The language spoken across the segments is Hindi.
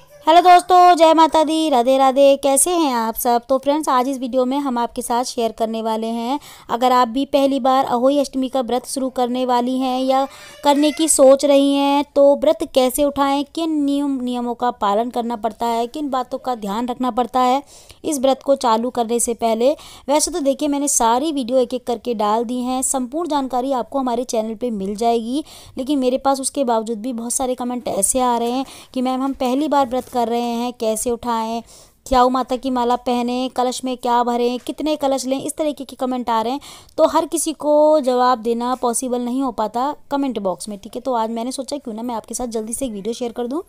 Take हेलो दोस्तों जय माता दी राधे राधे कैसे हैं आप सब तो फ्रेंड्स आज इस वीडियो में हम आपके साथ शेयर करने वाले हैं अगर आप भी पहली बार अहोई अष्टमी का व्रत शुरू करने वाली हैं या करने की सोच रही हैं तो व्रत कैसे उठाएं किन नियम नियमों का पालन करना पड़ता है किन बातों का ध्यान रखना पड़ता है इस व्रत को चालू करने से पहले वैसे तो देखिए मैंने सारी वीडियो एक एक करके डाल दी हैं संपूर्ण जानकारी आपको हमारे चैनल पर मिल जाएगी लेकिन मेरे पास उसके बावजूद भी बहुत सारे कमेंट ऐसे आ रहे हैं कि मैम हम पहली बार व्रत कर रहे हैं कैसे उठाएं क्या माता की माला पहने कलश में क्या भरें कितने कलश लें इस तरीके के कमेंट आ रहे हैं तो हर किसी को जवाब देना पॉसिबल नहीं हो पाता कमेंट बॉक्स में ठीक है तो आज मैंने सोचा क्यों ना मैं आपके साथ जल्दी से एक वीडियो शेयर कर दूँ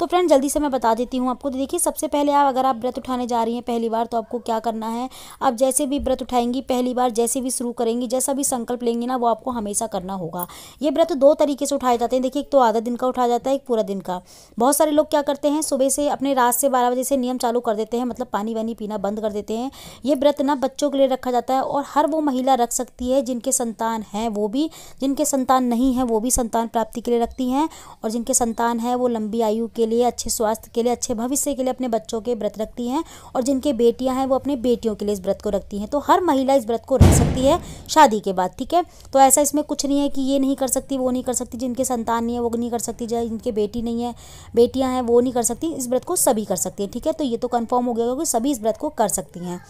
तो फ्रेंड जल्दी से मैं बता देती हूँ आपको देखिए सबसे पहले आप अगर आप व्रत उठाने जा रही हैं पहली बार तो आपको क्या करना है आप जैसे भी व्रत उठाएंगी पहली बार जैसे भी शुरू करेंगी जैसा भी संकल्प लेंगी ना वो आपको हमेशा करना होगा ये व्रत दो तरीके से उठाए जाते हैं देखिए एक तो आधा दिन का उठाया जाता है एक पूरा दिन का बहुत सारे लोग क्या करते हैं सुबह से अपने रात से बारह बजे से नियम चालू कर देते हैं मतलब पानी वानी पीना बंद कर देते हैं ये व्रत ना बच्चों के लिए रखा जाता है और हर वो महिला रख सकती है जिनके संतान हैं वो भी जिनके संतान नहीं है वो भी संतान प्राप्ति के लिए रखती हैं और जिनके संतान है वो लंबी आयु के के लिए अच्छे स्वास्थ्य के लिए अच्छे भविष्य के लिए अपने बच्चों के व्रत रखती हैं और जिनके बेटियां हैं वो अपने बेटियों के लिए इस व्रत को रखती हैं तो हर महिला इस व्रत को रख सकती है शादी के बाद ठीक है तो ऐसा इसमें कुछ नहीं है कि ये नहीं कर सकती वो नहीं कर सकती जिनके संतान नहीं है वो नहीं कर सकती चाहे जिनके बेटी नहीं है बेटियाँ हैं वो नहीं कर सकती इस व्रत को सभी कर सकती हैं ठीक है तो ये तो कन्फर्म हो गया क्योंकि सभी इस व्रत को कर सकती हैं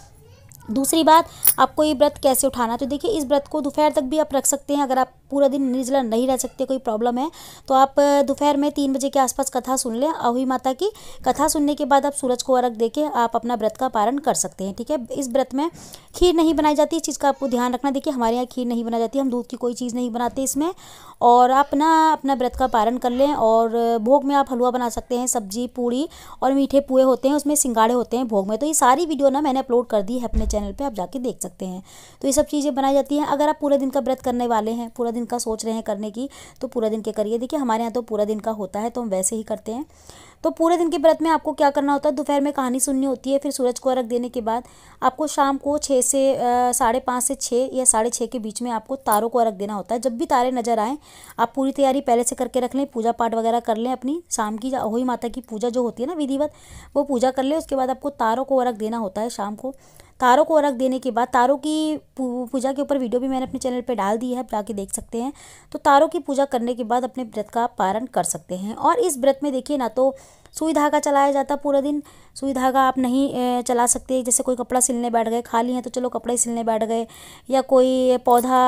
दूसरी बात आपको ये व्रत कैसे उठाना तो देखिए इस व्रत को दोपहर तक भी आप रख सकते हैं अगर आप पूरा दिन निर्जला नहीं रह सकते कोई प्रॉब्लम है तो आप दोपहर में तीन बजे के आसपास कथा सुन लें अहुई माता की कथा सुनने के बाद आप सूरज को अर्घ दे के आप अपना व्रत का पारण कर सकते हैं ठीक है इस व्रत में खीर नहीं बनाई जाती इस चीज़ का आपको ध्यान रखना देखिए हमारे यहाँ खीर नहीं बनाई जाती हम दूध की कोई चीज़ नहीं बनाते इसमें और आप ना अपना व्रत का पारण कर लें और भोग में आप हलवा बना सकते हैं सब्जी पूड़ी और मीठे पुए होते हैं उसमें सिंगाड़े होते हैं भोग में तो ये सारी वीडियो ना मैंने अपलोड कर दी है अपने चैनल पर आप जाके देख सकते हैं तो ये सब चीज़ें बनाई जाती हैं अगर आप पूरे दिन का व्रत करने वाले हैं पूरा दिन का सोच रहे हैं करने की तो पूरा दिन के करिए देखिए हमारे यहाँ तो पूरा दिन का होता है तो हम वैसे ही करते हैं तो पूरे दिन के व्रत में आपको क्या करना होता है दोपहर में कहानी सुननी होती है फिर सूरज को अर्घ देने के बाद आपको शाम को छः से साढ़े पाँच से छः या साढ़े छः के बीच में आपको तारों को अर्घ देना होता है जब भी तारे नजर आएँ आप पूरी तैयारी पहले से करके रख लें पूजा पाठ वगैरह कर लें अपनी शाम की अहोई माता की पूजा जो होती है ना विधिवत वो पूजा कर लें उसके बाद आपको तारों को अर्घ देना होता है शाम को तारों को अर्घ देने के बाद तारों की पूजा के ऊपर वीडियो भी मैंने अपने चैनल पे डाल दी है आप जाके देख सकते हैं तो तारों की पूजा करने के बाद अपने व्रत का पारण कर सकते हैं और इस व्रत में देखिए ना तो सुई धागा चलाया जाता पूरा दिन सुई धागा आप नहीं चला सकते जैसे कोई कपड़ा सिलने बैठ गए खाली हैं तो चलो कपड़े सिलने बैठ गए या कोई पौधा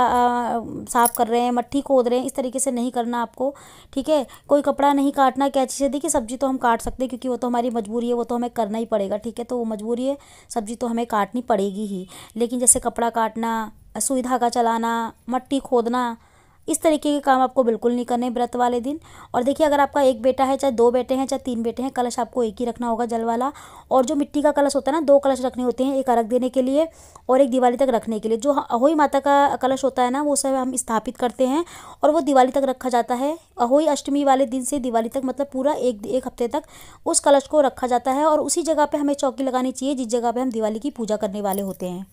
साफ़ कर रहे हैं मट्टी खोद रहे हैं इस तरीके से नहीं करना आपको ठीक है कोई कपड़ा नहीं काटना क्या चीज़ देखिए सब्ज़ी तो हम काट सकते हैं क्योंकि वो तो हमारी मजबूरी है वो तो हमें करना ही पड़ेगा ठीक है तो वो मजबूरी है सब्ज़ी तो हमें काटनी पड़ेगी ही लेकिन जैसे कपड़ा काटना सुई धागा चलाना मट्टी खोदना इस तरीके के काम आपको बिल्कुल नहीं करने व्रत वाले दिन और देखिए अगर आपका एक बेटा है चाहे दो बेटे हैं चाहे तीन बेटे हैं कलश आपको एक ही रखना होगा जल वाला और जो मिट्टी का कलश होता है ना दो कलश रखने होते हैं एक अर्घ देने के लिए और एक दिवाली तक रखने के लिए जो अहोई माता का कलश होता है ना वो सब हम स्थापित करते हैं और वो दिवाली तक रखा जाता है अहोई अष्टमी वाले दिन से दिवाली तक मतलब पूरा एक एक हफ्ते तक उस कलश को रखा जाता है और उसी जगह पर हमें चौकी लगानी चाहिए जिस जगह पर हम दिवाली की पूजा करने वाले होते हैं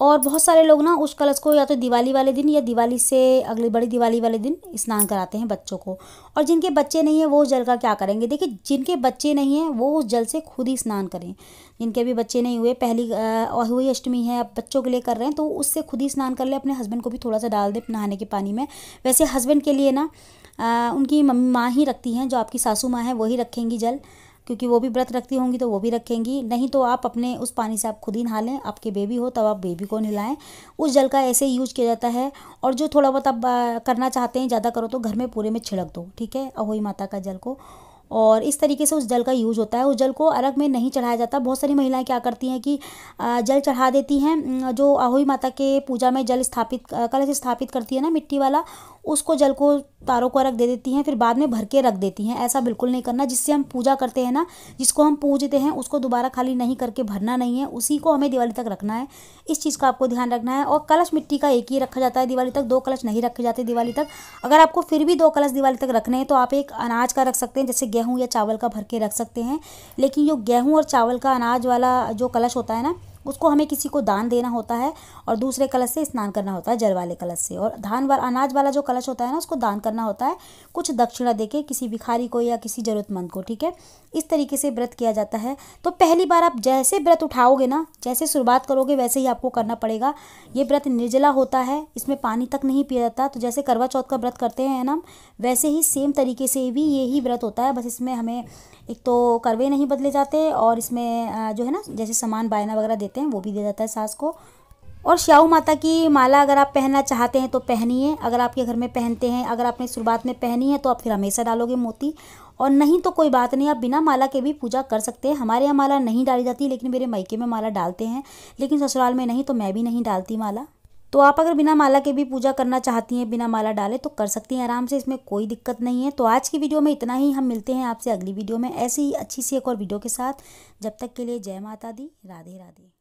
और बहुत सारे लोग ना उस कलश को या तो दिवाली वाले दिन या दिवाली से अगली बड़ी दिवाली वाले दिन स्नान कराते हैं बच्चों को और जिनके बच्चे नहीं हैं वो उस जल का क्या करेंगे देखिए जिनके बच्चे नहीं हैं वो उस जल से खुद ही स्नान करें जिनके अभी बच्चे नहीं हुए पहली हुई अष्टमी है आप बच्चों के लिए कर रहे हैं तो उससे खुद ही स्नान कर ले अपने हस्बैंड को भी थोड़ा सा डाल दें नहाने के पानी में वैसे हस्बैंड के लिए ना उनकी मम्मी माँ ही रखती हैं जो आपकी सासू माँ है वही रखेंगी जल क्योंकि वो भी व्रत रखती होंगी तो वो भी रखेंगी नहीं तो आप अपने उस पानी से आप खुद ही नहा लें आपके बेबी हो तब आप बेबी को नहलाएं उस जल का ऐसे यूज किया जाता है और जो थोड़ा बहुत आप करना चाहते हैं ज़्यादा करो तो घर में पूरे में छिड़क दो ठीक है अहोई माता का जल को और इस तरीके से उस जल का यूज होता है उस जल को अर्घ में नहीं चढ़ाया जाता बहुत सारी महिलाएं क्या करती हैं कि जल चढ़ा देती हैं जो आहुई माता के पूजा में जल स्थापित कलश स्थापित करती है ना मिट्टी वाला उसको जल को तारों को अर्घ दे देती हैं फिर बाद में भर के रख देती हैं ऐसा बिल्कुल नहीं करना जिससे हम पूजा करते हैं ना जिसको हम पूजते हैं उसको दोबारा खाली नहीं करके भरना नहीं है उसी को हमें दिवाली तक रखना है इस चीज़ का आपको ध्यान रखना है और कलश मिट्टी का एक ही रखा जाता है दिवाली तक दो कलश नहीं रखे जाते दिवाली तक अगर आपको फिर भी दो कलश दिवाली तक रखने हैं तो आप एक अनाज का रख सकते हैं जैसे गेहूँ या चावल का भर के रख सकते हैं लेकिन जो गेहूँ और चावल का अनाज वाला जो कलश होता है ना उसको हमें किसी को दान देना होता है और दूसरे कलश से स्नान करना होता है जल वाले कलश से और धान वाला अनाज वाला जो कलश होता है ना उसको दान करना होता है कुछ दक्षिणा दे के किसी भिखारी को या किसी ज़रूरतमंद को ठीक है इस तरीके से व्रत किया जाता है तो पहली बार आप जैसे व्रत उठाओगे ना जैसे शुरुआत करोगे वैसे ही आपको करना पड़ेगा ये व्रत निर्जला होता है इसमें पानी तक नहीं पिया जाता तो जैसे करवा चौथ का व्रत करते हैं ना वैसे ही सेम तरीके से भी ही व्रत होता है बस इसमें हमें एक तो करवे नहीं बदले जाते और इसमें जो है ना जैसे सामान बायना वगैरह देते हैं वो भी दे जाता है सास को और श्याऊ माता की माला अगर आप पहनना चाहते हैं तो पहनिए अगर आपके घर में पहनते हैं अगर आपने शुरुआत में पहनी है तो आप फिर हमेशा डालोगे मोती और नहीं तो कोई बात नहीं आप बिना माला के भी पूजा कर सकते हैं हमारे यहाँ माला नहीं डाली जाती लेकिन मेरे मायके में माला डालते हैं लेकिन ससुराल में नहीं तो मैं भी नहीं डालती माला तो आप अगर बिना माला के भी पूजा करना चाहती हैं बिना माला डाले तो कर सकती हैं आराम से इसमें कोई दिक्कत नहीं है तो आज की वीडियो में इतना ही हम मिलते हैं आपसे अगली वीडियो में ऐसी ही अच्छी सी एक और वीडियो के साथ जब तक के लिए जय माता दी राधे राधे